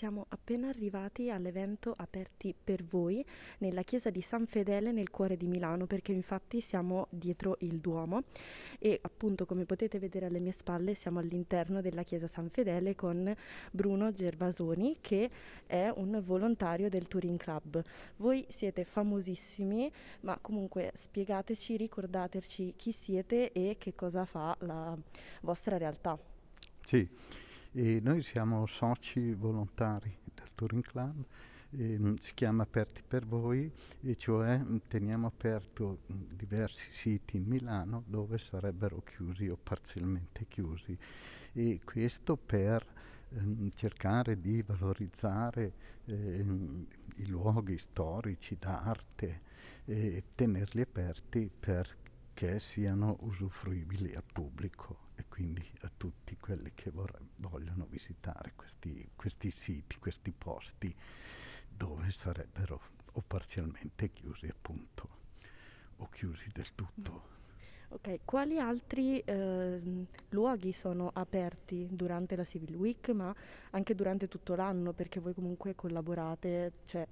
siamo appena arrivati all'evento aperti per voi nella chiesa di San Fedele nel cuore di Milano perché infatti siamo dietro il Duomo e appunto come potete vedere alle mie spalle siamo all'interno della chiesa San Fedele con Bruno Gervasoni che è un volontario del Touring Club. Voi siete famosissimi ma comunque spiegateci, ricordateci chi siete e che cosa fa la vostra realtà. Sì. E noi siamo soci volontari del Touring Club, ehm, si chiama Aperti per voi, e cioè mm, teniamo aperto mm, diversi siti in Milano dove sarebbero chiusi o parzialmente chiusi. E questo per ehm, cercare di valorizzare ehm, i luoghi storici d'arte e tenerli aperti perché siano usufruibili al pubblico e quindi visitare questi, questi siti, questi posti dove sarebbero o parzialmente chiusi appunto o chiusi del tutto. Mm. Ok, quali altri eh, luoghi sono aperti durante la Civil Week, ma anche durante tutto l'anno, perché voi comunque collaborate, cioè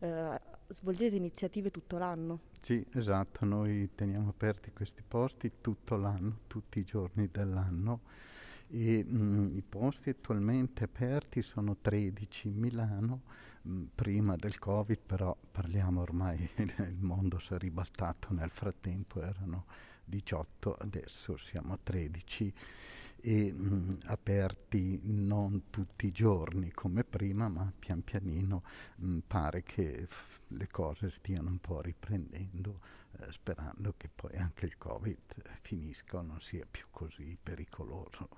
eh, svolgete iniziative tutto l'anno? Sì, esatto, noi teniamo aperti questi posti tutto l'anno, tutti i giorni dell'anno e mh, mm, i posti attualmente aperti sono 13 in Milano, mh, mm, prima del Covid però parliamo ormai, il mondo si è ribaltato nel frattempo, erano 18, adesso siamo a 13 e mh, mm, aperti non tutti i giorni come prima, ma pian pianino mh, pare che f- le cose stiano un po' riprendendo, eh, sperando che poi anche il Covid finisca o non sia più così pericoloso.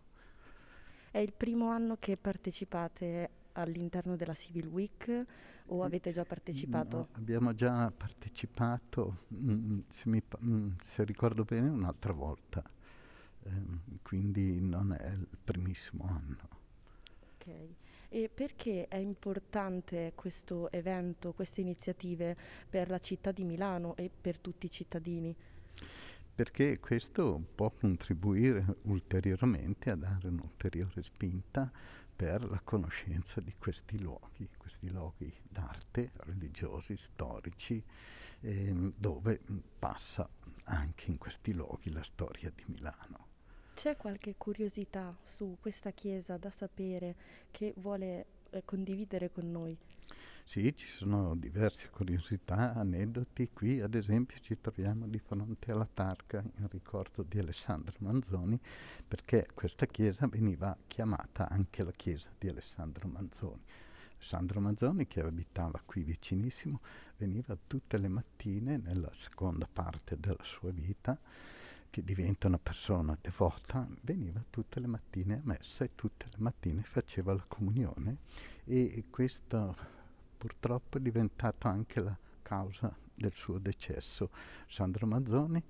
È il primo anno che partecipate all'interno della Civil Week o mm. avete già partecipato? No, abbiamo già partecipato, mh, mm, mm, se, mi, mh, se, ricordo bene, un'altra volta, ehm, quindi non è il primissimo anno. Ok, e perché è importante questo evento, queste iniziative per la città di Milano e per tutti i cittadini? perché questo può contribuire ulteriormente a dare un'ulteriore spinta per la conoscenza di questi luoghi, questi luoghi d'arte, religiosi, storici, ehm, dove passa anche in questi luoghi la storia di Milano. C'è qualche curiosità su questa chiesa da sapere che vuole eh, condividere con noi. Sì, ci sono diverse curiosità, aneddoti. Qui ad esempio ci troviamo di fronte alla Tarca in ricordo di Alessandro Manzoni, perché questa chiesa veniva chiamata anche la chiesa di Alessandro Manzoni. Alessandro Manzoni, che abitava qui vicinissimo, veniva tutte le mattine nella seconda parte della sua vita che diventa una persona devota, veniva tutte le mattine a messa e tutte le mattine faceva la comunione e questo purtroppo è diventato anche la causa del suo decesso. Sandro Mazzoni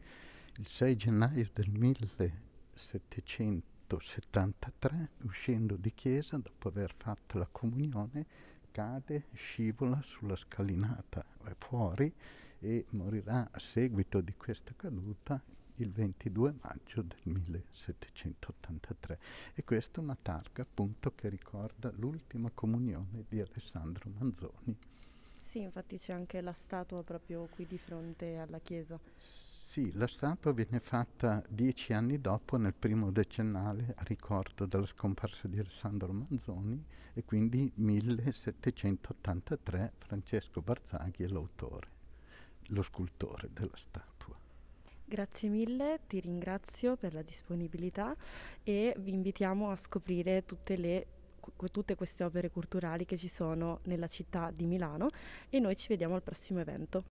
il 6 gennaio del 1773 uscendo di chiesa dopo aver fatto la comunione cade, scivola sulla scalinata fuori e morirà a seguito di questa caduta il 22 maggio del 1783 e questa è una targa appunto che ricorda l'ultima comunione di Alessandro Manzoni. Sì, infatti c'è anche la statua proprio qui di fronte alla chiesa. Sì, la statua viene fatta dieci anni dopo, nel primo decennale, a ricordo della scomparsa di Alessandro Manzoni, e quindi 1783 Francesco Barzaghi è l'autore, lo scultore della statua. Grazie mille, ti ringrazio per la disponibilità e vi invitiamo a scoprire tutte, le, cu- tutte queste opere culturali che ci sono nella città di Milano e noi ci vediamo al prossimo evento.